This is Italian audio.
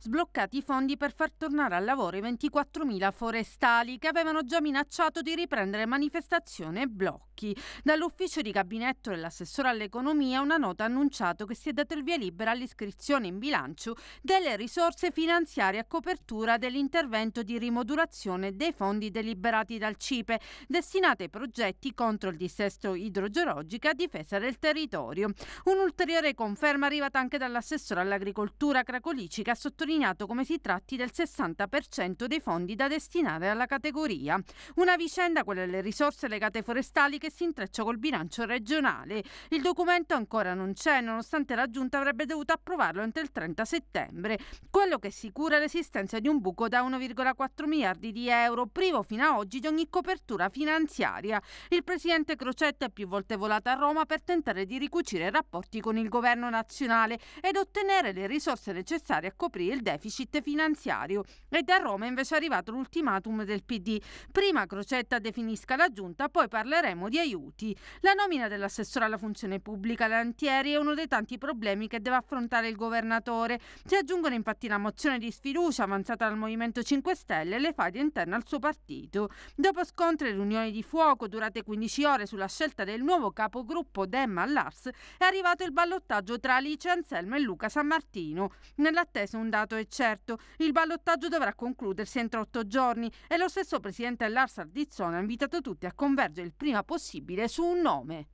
sbloccati i fondi per far tornare al lavoro i 24.000 forestali che avevano già minacciato di riprendere manifestazione e blocchi. Dall'ufficio di gabinetto dell'assessore all'economia una nota ha annunciato che si è dato il via libera all'iscrizione in bilancio delle risorse finanziarie a copertura dell'intervento di rimodulazione dei fondi deliberati dal CIPE, destinati ai progetti contro il dissesto idrogeologico a difesa del territorio. Un'ulteriore conferma arrivata anche dall'assessore all'agricoltura Cracolici che ha sottolineato sottolineato come si tratti del 60% dei fondi da destinare alla categoria. Una vicenda, quella delle risorse legate forestali, che si intreccia col bilancio regionale. Il documento ancora non c'è, nonostante la Giunta avrebbe dovuto approvarlo entro il 30 settembre. Quello che sicura l'esistenza di un buco da 1,4 miliardi di euro, privo fino ad oggi di ogni copertura finanziaria. Il presidente Crocetta è più volte volato a Roma per tentare di ricucire rapporti con il governo nazionale ed ottenere le risorse necessarie a coprire il il deficit finanziario e da Roma è invece arrivato l'ultimatum del PD. Prima Crocetta definisca la giunta, poi parleremo di aiuti. La nomina dell'assessore alla funzione pubblica Lantieri è uno dei tanti problemi che deve affrontare il governatore. Si aggiungono infatti la mozione di sfiducia avanzata dal Movimento 5 Stelle e le faide interne al suo partito. Dopo scontri e riunioni di fuoco durate 15 ore sulla scelta del nuovo capogruppo Demma Lars, è arrivato il ballottaggio tra Alice Anselmo e Luca San Martino. Nell'attesa un dato risultato è certo. Il ballottaggio dovrà concludersi entro otto giorni e lo stesso presidente Lars Ardizzone ha invitato tutti a convergere il prima possibile su un nome.